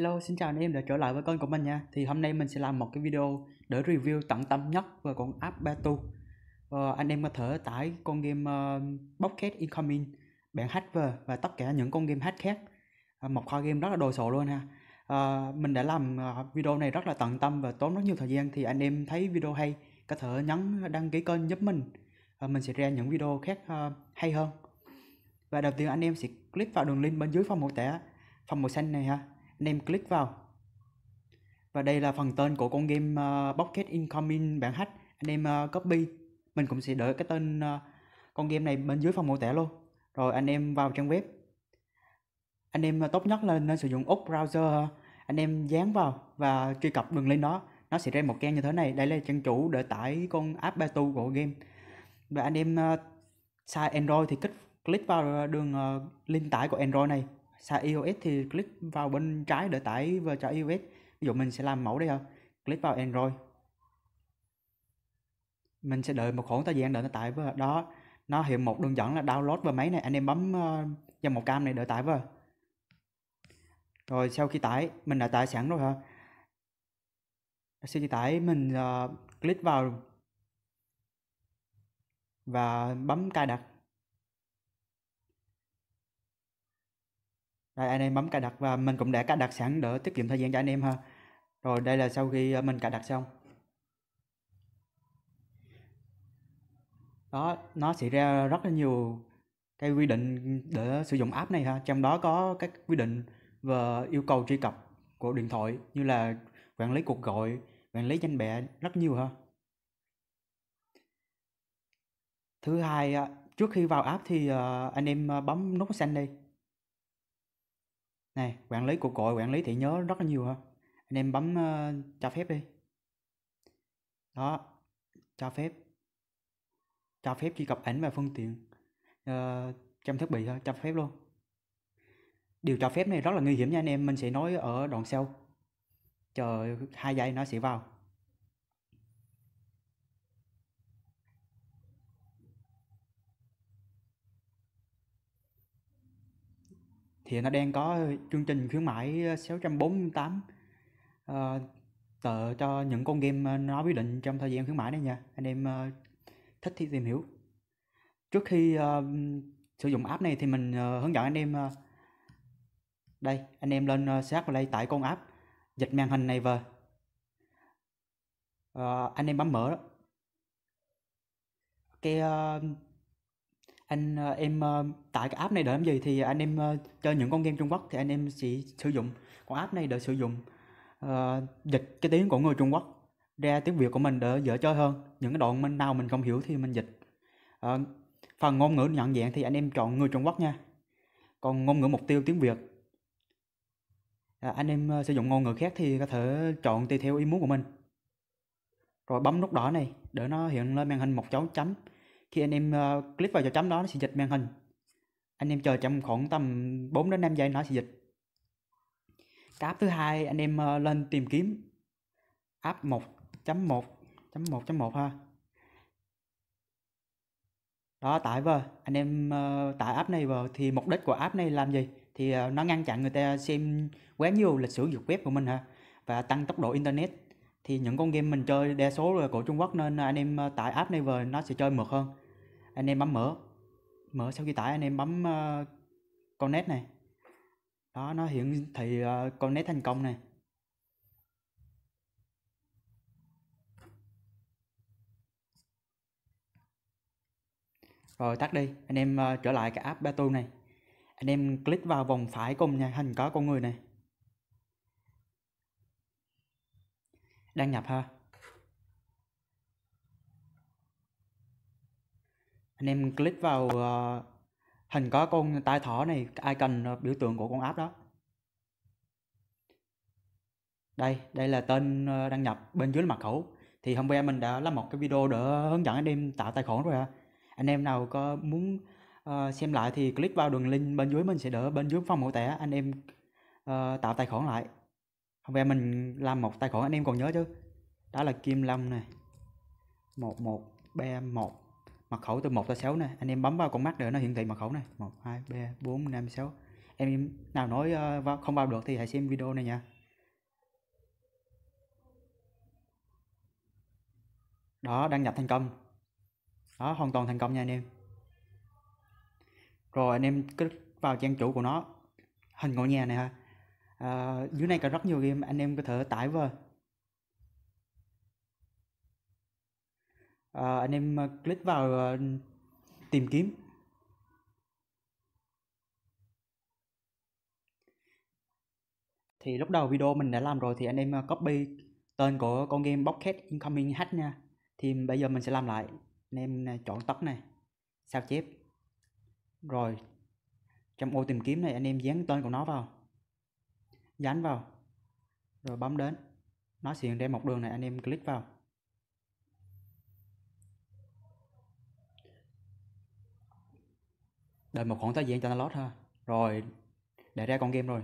Hello, xin chào anh em đã trở lại với kênh của mình nha Thì hôm nay mình sẽ làm một cái video để review tận tâm nhất về con app Batu ờ, Anh em có thể tải con game uh, Pocket Incoming, bản hacker và tất cả những con game hack khác à, Một kho game rất là đồ sộ luôn ha à, Mình đã làm video này rất là tận tâm và tốn rất nhiều thời gian Thì anh em thấy video hay, có thể nhấn đăng ký kênh giúp mình à, Mình sẽ ra những video khác uh, hay hơn Và đầu tiên anh em sẽ click vào đường link bên dưới phần mô tả Phần màu xanh này ha anh em click vào và đây là phần tên của con game ờ, uh, Pocket Incoming bản hack anh em uh, copy mình cũng sẽ đợi cái tên uh, con game này bên dưới phần mô tả luôn rồi anh em vào trang web anh em tốt nhất là nên sử dụng ốc browser anh em dán vào và truy cập đường link đó nó sẽ ra một trang như thế này đây là trang chủ để tải con app beta của game và anh em uh, sai android thì kích click vào đường uh, link tải của android này xài iOS thì click vào bên trái để tải về cho iOS ví dụ mình sẽ làm mẫu đây thôi click vào Android mình sẽ đợi một khoảng thời gian để nó tải với đó nó hiện một đường dẫn là download vào máy này anh em bấm uh, vào một cam này để tải vào rồi sau khi tải mình đã tải sẵn rồi ha sau khi tải mình uh, click vào và bấm cài đặt Rồi anh em bấm cài đặt và mình cũng đã cài đặt sẵn đỡ tiết kiệm thời gian cho anh em ha. Rồi đây là sau khi ờ, mình cài đặt xong. Đó, nó sẽ ra rất là nhiều cái quy định để sử dụng app này ha. Trong đó có các quy định và yêu cầu truy cập của điện thoại như là quản lý cuộc gọi, quản lý danh bạ rất nhiều ha. Thứ hai, ờ, trước khi vào app thì ờ, anh em bấm nút xanh đi này, quản lý của cội, quản lý thì nhớ rất là nhiều ha. Anh em bấm uh, cho phép đi. Đó, cho phép. Cho phép truy cập ảnh và phương tiện uh, ờ, trong thiết bị thôi, cho phép luôn. Điều cho phép này rất là nguy hiểm nha anh em, mình sẽ nói ở đoạn sau. Chờ hai giây nó sẽ vào. thì nó đang có chương trình khuyến mãi 648 ờ, uh, ờ, tờ cho những con game nó quyết định trong thời gian khuyến mãi này nha anh em uh, thích thì tìm hiểu trước khi uh, sử dụng app này thì mình uh, hướng dẫn anh em uh, đây anh em lên uh, search vào tải con app dịch màn hình này về uh, anh em bấm mở đó cái uh, anh ờ, em ờ, tải cái app này để làm gì thì anh em ờ, chơi những con game Trung Quốc thì anh em sẽ sử dụng con app này để sử dụng uh, dịch cái tiếng của người Trung Quốc ra tiếng Việt của mình để dễ chơi hơn những cái đoạn mình nào mình không hiểu thì mình dịch uh, phần ngôn ngữ nhận dạng thì anh em chọn người Trung Quốc nha còn ngôn ngữ mục tiêu tiếng Việt à, anh em sử dụng ngôn ngữ khác thì có thể chọn tùy theo ý muốn của mình rồi bấm nút đỏ này để nó hiện lên màn hình một dấu chấm khi anh em uh, click vào dấu chấm đó nó sẽ dịch màn hình anh em chờ trong khoảng tầm 4 đến 5 giây nó sẽ dịch cái app thứ hai anh em uh, lên tìm kiếm app 1.1.1.1 ha đó tải vờ anh em uh, tải app này vào thì mục đích của app này làm gì thì uh, nó ngăn chặn người ta xem quá nhiều lịch sử dược web của mình ha và tăng tốc độ internet thì những con game mình chơi đa số là của Trung Quốc nên anh em tải app này về nó sẽ chơi mượt hơn anh em bấm mở mở sau khi tải anh em bấm uh, ờ, connect này đó nó hiện thị uh, ờ, connect thành công này rồi tắt đi anh em uh, trở lại cái app Batu này anh em click vào vòng phải cùng nha hình có con người này đăng nhập ha anh em click vào uh, hình có con tai thỏ này icon uh, ờ, biểu tượng của con app đó đây đây là tên uh, đăng nhập bên dưới là mật khẩu thì hôm qua mình đã làm một cái video để hướng dẫn anh em tạo tài khoản rồi à. anh em nào có muốn uh, xem lại thì click vào đường link bên dưới mình sẽ đỡ bên dưới phòng mẫu tẻ anh em uh, tạo tài khoản lại hôm qua mình làm một tài khoản anh em còn nhớ chứ đó là kim long này một một ba một mật khẩu từ 1 tới 6 này anh em bấm vào con mắt để nó hiển thị mật khẩu này 1 2 3 4 5 6 em nào nói ờ, không vào được thì hãy xem video này nha đó đăng nhập thành công đó hoàn toàn thành công nha anh em rồi anh em cứ vào trang chủ của nó hình ngôi nhà này ha à, dưới này có rất nhiều game anh em có thể tải vào à, anh em ờ, click vào ờ, tìm kiếm thì lúc đầu video mình đã làm rồi thì anh em copy tên của con game Pocket Incoming Hack nha thì bây giờ mình sẽ làm lại anh em chọn tóc này sao chép rồi trong ô tìm kiếm này anh em dán tên của nó vào dán vào rồi bấm đến nó sẽ hiện ra một đường này anh em click vào đợi một khoảng thời gian cho nó load ha rồi để ra con game rồi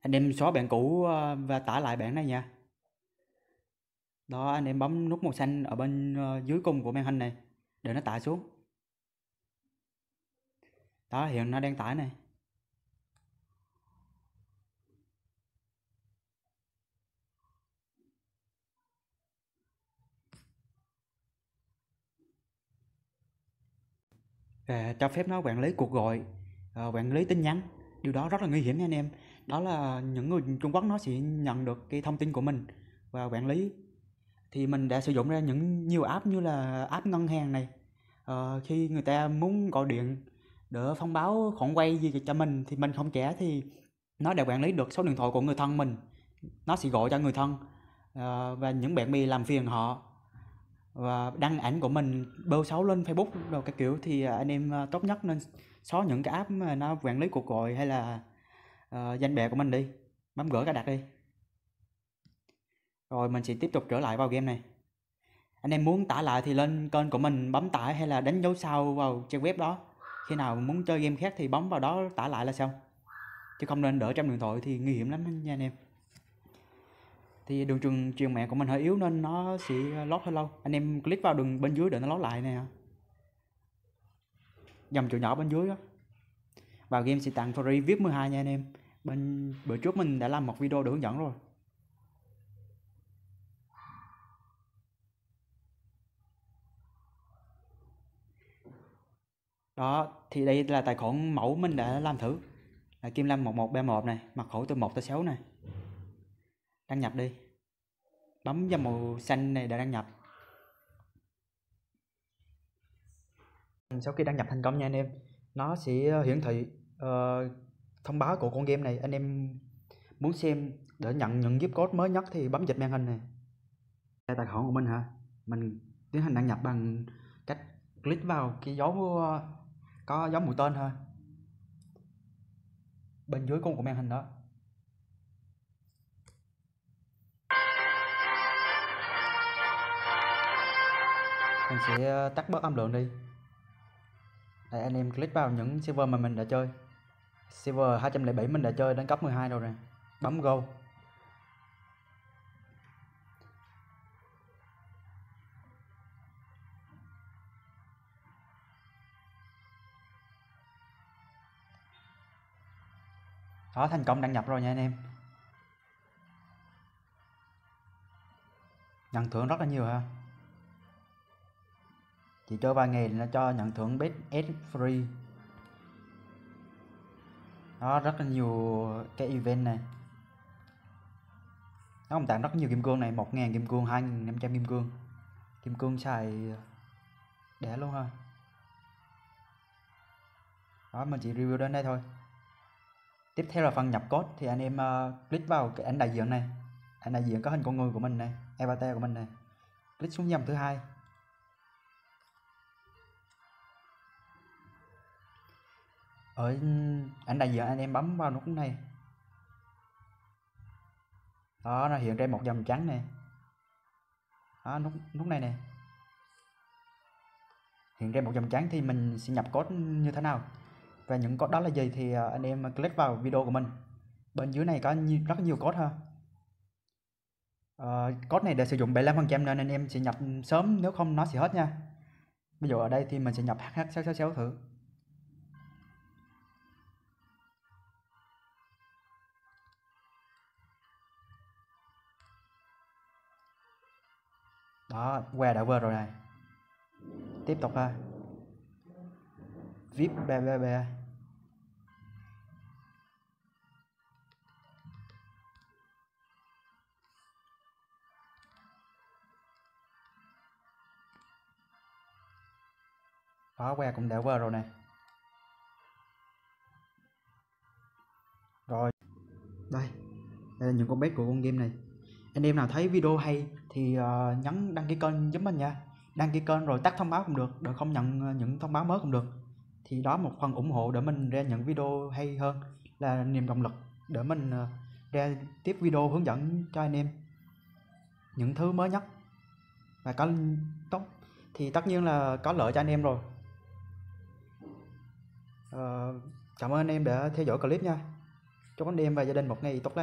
anh em xóa bạn cũ ờ, và tải lại bản này nha đó anh em bấm nút màu xanh ở bên ờ, dưới cùng của màn hình này để nó tải xuống đó hiện nó đang tải này và cho phép nó quản lý cuộc gọi uh, quản lý tin nhắn điều đó rất là nguy hiểm nha anh em đó là những người Trung Quốc nó sẽ nhận được cái thông tin của mình và quản lý thì mình đã sử dụng ra những nhiều app như là app ngân hàng này uh, khi người ta muốn gọi điện để thông báo khoản vay gì cho mình thì mình không trả thì nó đã quản lý được số điện thoại của người thân mình nó sẽ gọi cho người thân uh, và những bạn bè làm phiền họ và đăng ảnh của mình bêu xấu lên Facebook đồ các kiểu thì à, anh em à, tốt nhất nên xóa những cái app mà nó quản lý cuộc gọi hay là uh, danh bè của mình đi bấm gỡ cài đặt đi rồi mình sẽ tiếp tục trở lại vào game này anh em muốn tải lại thì lên kênh của mình bấm tải hay là đánh dấu sao vào trang web đó khi nào muốn chơi game khác thì bấm vào đó tải lại là xong chứ không nên đỡ trong điện thoại thì nguy hiểm lắm nha anh em thì đường truyền truyền mạng của mình hơi yếu nên nó sẽ lót hơi lâu anh em click vào đường bên dưới để nó lót lại nè dòng chữ nhỏ bên dưới đó và game sẽ tặng free vip 12 nha anh em bên bữa trước mình đã làm một video để hướng dẫn rồi đó thì đây là tài khoản mẫu mình đã làm thử là kim lam 1131 này mật khẩu từ 1 tới 6 này đăng nhập đi bấm vào màu xanh này để đăng nhập sau khi đăng nhập thành công nha anh em nó sẽ ờ, hiển thị uh, thông báo của con game này anh em muốn xem để nhận những giúp code mới nhất thì bấm dịch màn hình này đây tài khoản của mình hả mình tiến hành đăng nhập bằng cách click vào cái dấu ờ, có dấu mũi tên thôi bên dưới con của màn hình đó mình sẽ ờ, tắt bớt âm lượng đi để anh em click vào những server mà mình đã chơi Server 207 mình đã chơi đến cấp 12 rồi nè Bấm Go Đó thành công đăng nhập rồi nha anh em Nhận thưởng rất là nhiều ha chỉ chơi vài ngày nó cho nhận thưởng best s free đó rất là nhiều cái event này nó cũng tặng rất nhiều kim cương này 1.000 kim cương 2.500 kim cương kim cương xài để luôn ha đó mình chỉ review đến đây thôi tiếp theo là phần nhập code thì anh em uh, click vào cái ảnh đại diện này ảnh đại diện có hình con người của mình này avatar của mình này click xuống dòng thứ hai ở anh đại giờ anh em bấm vào nút này đó nó hiện ra một dòng trắng này đó nút nút này nè hiện ra một dòng trắng thì mình sẽ nhập code như thế nào và những code đó là gì thì à, anh em click vào video của mình bên dưới này có nhiều, rất nhiều code ha Uh, code này để sử dụng 75% nên anh em sẽ nhập sớm nếu không nó sẽ hết nha. Ví dụ ở đây thì mình sẽ nhập HH666 thử. đó que đã vừa rồi này tiếp tục ha vip bbb đó que cũng đã qua rồi này rồi đây đây là những con bé của con game này anh em nào thấy video hay thì uh, ờ, nhấn đăng ký kênh giúp mình nha đăng ký kênh rồi tắt thông báo cũng được để không nhận ờ, những thông báo mới cũng được thì đó một phần ủng hộ để mình ra những video hay hơn là niềm động lực để mình ờ, ra tiếp video hướng dẫn cho anh em những thứ mới nhất và có tốt thì tất nhiên là có lợi cho anh em rồi à, cảm ơn anh em đã theo dõi clip nha chúc anh em và gia đình một ngày tốt lành